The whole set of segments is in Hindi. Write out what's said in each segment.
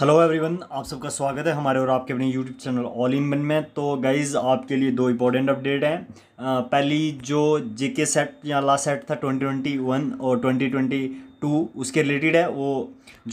हेलो एवरीवन आप सबका स्वागत है हमारे और आपके अपने YouTube channel all in one में तो गाइज़ आपके लिए दो इंपॉर्टेंट अपडेट हैं पहली जो जेके सेट या लास्ट सेट था 2021 और 2022 उसके रिलेटेड है वो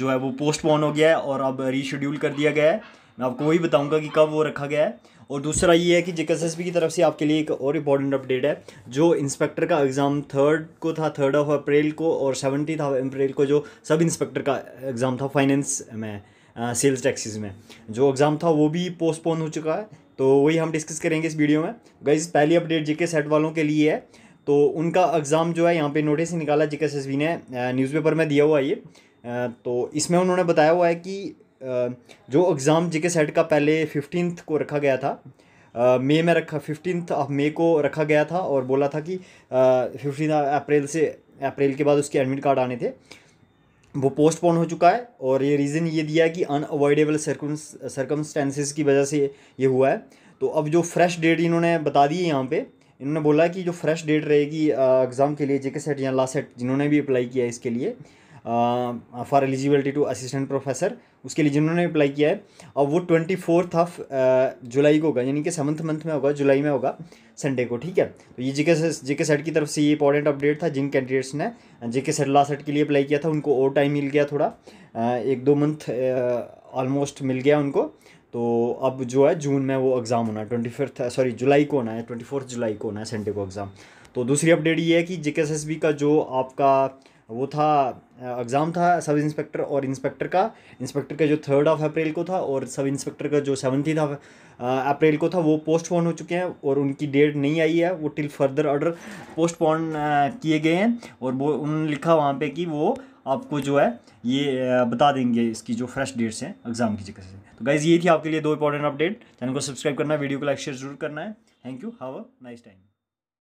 जो है वो पोस्टपोन हो गया है और अब रीशेड्यूल कर दिया गया है मैं आपको वही बताऊंगा कि कब वो रखा गया है और दूसरा ये है कि जे की तरफ से आपके लिए एक और इम्पॉर्टेंट अपडेट है जो इंस्पेक्टर का एग्ज़ाम थर्ड को था थर्ड ऑफ अप्रैल को और सेवनटीन ऑफ अप्रैल को जो सब इंस्पेक्टर का एग्ज़ाम था फाइनेंस में सेल्स टैक्सेस में जो एग्ज़ाम था वो भी पोस्टपोन हो चुका है तो वही हम डिस्कस करेंगे इस वीडियो में गाइज पहली अपडेट जीके सेट वालों के लिए है तो उनका एग्ज़ाम जो है यहाँ पे नोटिस निकाला जी एस ने न्यूज़पेपर में दिया हुआ ये तो इसमें उन्होंने बताया हुआ है कि जो एग्ज़ाम जी के सेट का पहले फिफ्टीन को रखा गया था मई में रखा फिफ्टीन ऑफ मई को रखा गया था और बोला था कि फिफ्टीन अप्रैल से अप्रैल के बाद उसके एडमिट कार्ड आने थे वो पोस्टपोन हो चुका है और ये रीज़न ये दिया है कि अनअवॉइडेबल सर्कमस्टेंसेस की वजह से ये हुआ है तो अब जो फ्रेश डेट इन्होंने बता दी है यहाँ पे इन्होंने बोला कि जो फ्रेश डेट रहेगी एग्ज़ाम के लिए जेके सेट या लास्ट सेट जिन्होंने भी अप्लाई किया है इसके लिए for eligibility to assistant professor उसके लिए जिन्होंने अप्लाई किया है और वो ट्वेंटी फोर्थ ऑफ जुलाई को होगा यानी कि सेवन्थ मंथ में होगा जुलाई में होगा संडे को ठीक है तो ये जीके जीके सेट की तरफ से ये इंपॉर्टेंट अपडेट था जिन कैंडिडेट्स ने जीके सेट लास्ट सेट के लिए अप्लाई किया था उनको और टाइम मिल गया थोड़ा uh, एक दो मंथ ऑलमोस्ट uh, मिल गया उनको तो अब जो है जून में वो एग्ज़ाम होना है ट्वेंटी फिफ्थ सॉरी जुलाई को होना है ट्वेंटी फोर्थ जुलाई को होना है संडे को एग्ज़ाम तो दूसरी अपडेट ये है कि जे का जो आपका वो था एग्ज़ाम था सब इंस्पेक्टर और इंस्पेक्टर का इंस्पेक्टर का जो थर्ड ऑफ अप्रैल को था और सब इंस्पेक्टर का जो सेवनटीन ऑफ अप्रैल को था वो पोस्टपोन हो चुके हैं और उनकी डेट नहीं आई है वो टिल फर्दर ऑर्डर पोस्टपोन किए गए हैं और वो उन्होंने लिखा वहाँ पे कि वो आपको जो है ये बता देंगे इसकी जो फ्रेश डेट्स हैं एग्ज़ाम की जगह से तो गाइज़ ये थी आपके लिए दो इंपॉर्टेंट अपडेट चैनल को सब्सक्राइब करना वीडियो को लाइक शेयर जरूर करना है thank you have a nice time